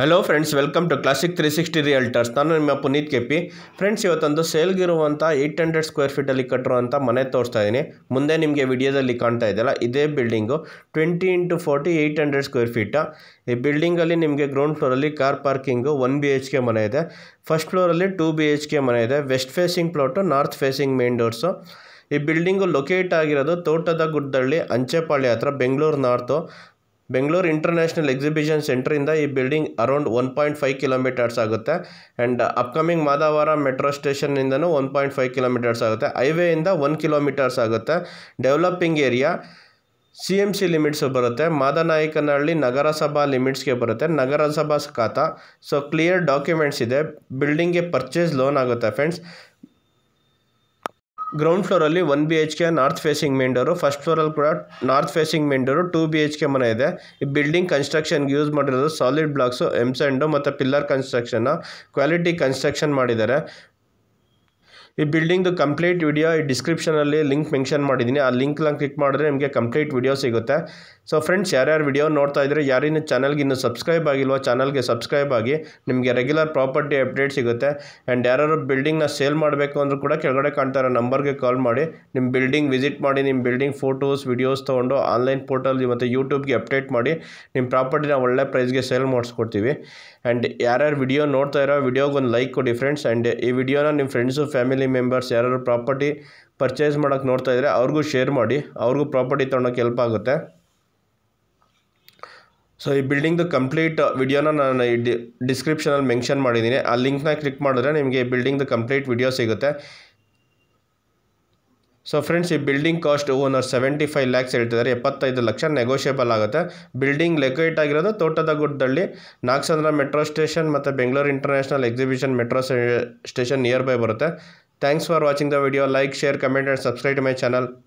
Hello friends welcome to classic three sixty realtors ನಾನು ನಿಮ್ಮ Puneet KP friends ಇವತ್ತೊಂದು ಸೇಲ್ಗಿರುವಂಥ ಏಯ್ಟ್ ಹಂಡ್ರೆಡ್ ಸ್ಕ್ವೇರ್ ಫೀಟಲ್ಲಿ ಕಟ್ಟಿರುವಂಥ ಮನೆ ತೋರಿಸ್ತಾ ಇದ್ದೀನಿ ಮುಂದೆ ನಿಮಗೆ ವಿಡಿಯೋದಲ್ಲಿ ಕಾಣ್ತಾ ಇದೆಯಲ್ಲ ಇದೇ building twenty into forty eight hundred square feet ಈ ಬಿಲ್ಡಿಂಗಲ್ಲಿ ನಿಮಗೆ ಗ್ರೌಂಡ್ ಫ್ಲೋರಲ್ಲಿ car parking one B H K ಮನೆ ಇದೆ ಫಸ್ಟ್ ಫ್ಲೋರಲ್ಲಿ ಟೂ ಬಿ ಎಚ್ ಕೆ ಮನೆ ಇದೆ west facing plot north facing main doors ಈ ಬಿಲ್ಡಿಂಗು ಲೊಕೇಟ್ ಆಗಿರೋದು ತೋಟದ ಗುಡ್ಡಳ್ಳಿ ಅಂಚೆಪಾಳ್ಯ ಹತ್ರ Bengaluru north Bengaluru international exhibition ಸೆಂಟ್ರಿಂದ ಈ building around one point five kilometres ಆಗುತ್ತೆ ಆ್ಯಂಡ್ ಅಪ್ಕಮಿಂಗ್ ಮಾದಾವರ ಮೆಟ್ರೋ ಸ್ಟೇಷನ್ನಿಂದನೂ ಒನ್ ಪಾಯಿಂಟ್ ಫೈವ್ ಕಿಲೋಮೀಟರ್ಸ್ ಆಗುತ್ತೆ ಹೈವೇಯಿಂದ ಒನ್ ಕಿಲೋಮೀಟರ್ಸ್ ಆಗುತ್ತೆ developing area C M C limits ಬರುತ್ತೆ ಮಾದನಾಯಕನಹಳ್ಳಿ ನಗರಸಭಾ ಲಿಮಿಟ್ಸ್ಗೆ ಬರುತ್ತೆ ನಗರಸಭಾ ಖಾತಾ ಸೊ ಕ್ಲಿಯರ್ ಡಾಕ್ಯುಮೆಂಟ್ಸ್ ಇದೆ ಬಿಲ್ಡಿಂಗ್ಗೆ ಪರ್ಚೇಸ್ ಲೋನ್ ಆಗುತ್ತೆ ಫ್ರೆಂಡ್ಸ್ ಗ್ರೌಂಡ್ ಫ್ಲೋರಲ್ಲಿ one B H K north facing main door first ಫ್ಲೋರಲ್ಲಿ ಕೂಡ north facing main door two B H K ಮನೆ ಇದೆ ಈ ಬಿಲ್ಡಿಂಗ್ ಕನ್ಸ್ಟ್ರಕ್ಷನ್ಗೆ ಯೂಸ್ ಮಾಡಿರೋದು ಸಾಲಿಡ್ ಬ್ಲಾಕ್ಸು ಎಮ್ ಸ್ಯಾಂಡು ಮತ್ತು ಪಿಲ್ಲರ್ ಕನ್ಸ್ಟ್ರಕ್ಷನ್ನ ಕ್ವಾಲಿಟಿ ಕನ್ಸ್ಟ್ರಕ್ಷನ್ ಮಾಡಿದ್ದಾರೆ ಈ ಬಿಲ್ಡಿಂಗ್ದು ಕಂಪ್ಲೀಟ್ ವಿಡಿಯೋ ಈ ಡಿಸ್ಕ್ರಿಪ್ಷನಲ್ಲಿ ಲಿಂಕ್ ಮೆನ್ಷನ್ ಮಾಡಿದ್ದೀನಿ ಆ ಲಿಂಕ್ನ ಕ್ಲಿಕ್ ಮಾಡಿದ್ರೆ ನಿಮಗೆ ಕಂಪ್ಲೀಟ್ ವಿಡಿಯೋ ಸಿಗುತ್ತೆ ಸೊ ಫ್ರೆಂಡ್ಸ್ ಯಾರ್ಯಾರು ವಿಡಿಯೋ ನೋಡ್ತಾ ಇದ್ದರೆ ಯಾರಿನ ಚಾನಲ್ಗೆ ಇನ್ನೂ ಸಬ್ಸ್ಕ್ರೈಬ್ ಆಗಿಲ್ವ ಚಾನಲ್ಗೆ ಸಬ್ಸ್ಕ್ರೈಬ್ ಆಗಿ ನಿಮಗೆ ರೆಗ್ಯುಲರ್ ಪ್ರಾಪರ್ಟಿ ಅಪ್ಡೇಟ್ ಸಿಗುತ್ತೆ ಆ್ಯಂಡ್ ಯಾರು ಬಿಲ್ಡಿಂಗ್ನ ಸೇಲ್ ಮಾಡಬೇಕು ಅಂದರೂ ಕೂಡ ಕೆಳಗಡೆ ಕಾಣ್ತಾ ಇರೋ ನಂಬರ್ಗೆ ಕಾಲ್ ಮಾಡಿ ನಿಮ್ಮ ಬಿಲ್ಡಿಂಗ್ ವಿಸಿಟ್ ಮಾಡಿ ನಿಮ್ಮ ಬಿಲ್ಡಿಂಗ್ ಫೋಟೋಸ್ ವಿಡಿಯೋಸ್ ತೊಗೊಂಡು ಆನ್ಲೈನ್ ಪೋರ್ಟಲ್ ಮತ್ತು ಯೂಟ್ಯೂಬ್ಗೆ ಅಪ್ಡೇಟ್ ಮಾಡಿ ನಿಮ್ಮ ಪ್ರಾಪರ್ಟಿನ ಒಳ್ಳೆ ಪ್ರೈಸ್ಗೆ ಸೇಲ್ ಮಾಡಿಸ್ಕೊಡ್ತೀವಿ ಆ್ಯಂಡ್ ಯಾರ್ಯಾರು ವಿಡಿಯೋ ನೋಡ್ತಾ ಇರೋ ವಿಡಿಯೋಗೆ ಒಂದು ಲೈಕ್ ಕೊಡಿ ಫ್ರೆಂಡ್ಸ್ ಆ್ಯಂಡ್ ಈ ವಿಡಿಯೋನ ನಿಮ್ಮ ಫ್ರೆಂಡ್ಸು ಫ್ಯಾಮಿಲಿ ಮೆಂಬರ್ಸ್ ಯಾರು ಪ್ರಾಪರ್ಟಿ ಪರ್ಚೇಸ್ ಮಾಡೋಕ್ಕೆ ನೋಡ್ತಾ ಇದ್ದರೆ ಅವ್ರಿಗೂ ಶೇರ್ ಮಾಡಿ ಅವ್ರಿಗೂ ಪ್ರಾಪರ್ಟಿ ತೊಗೊಳಕ್ಕೆ ಹೆಲ್ಪ್ ಆಗುತ್ತೆ ಸೊ ಈ ಬಿಲ್ಡಿಂಗ್ದು ಕಂಪ್ಲೀಟ್ ವಿಡಿಯೋನ ನಾನು ಈ ಡಿ ಡಿಸ್ಕ್ರಿಪ್ಷನಲ್ಲಿ ಮೆನ್ಷನ್ ಮಾಡಿದ್ದೀನಿ ಆ ಲಿಂಕ್ನ ಕ್ಲಿಕ್ ಮಾಡಿದ್ರೆ ನಿಮಗೆ ಈ ಬಿಲ್ಡಿಂಗ್ದು ಕಂಪ್ಲೀಟ್ ವಿಡಿಯೋ ಸಿಗುತ್ತೆ ಸೊ ಫ್ರೆಂಡ್ಸ್ ಈ building cost owner seventy five lakhs ಹೇಳ್ತಿದ್ದಾರೆ ಎಪ್ಪತ್ತೈದು ಲಕ್ಷ ನೆಗೋಷಿಯೇಬಲ್ ಆಗುತ್ತೆ ಬಿಲ್ಡಿಂಗ್ ಲೊಕೇಟ್ ಆಗಿರೋದು ತೋಟದ ಗುಡ್ಡದಲ್ಲಿ ನಾಗಸಂದ್ರ ಮೆಟ್ರೋ ಸ್ಟೇಷನ್ ಮತ್ತು Bengaluru international exhibition metro station near by ಬರುತ್ತೆ Thanks for watching the video. Like, share, comment and subscribe to my channel.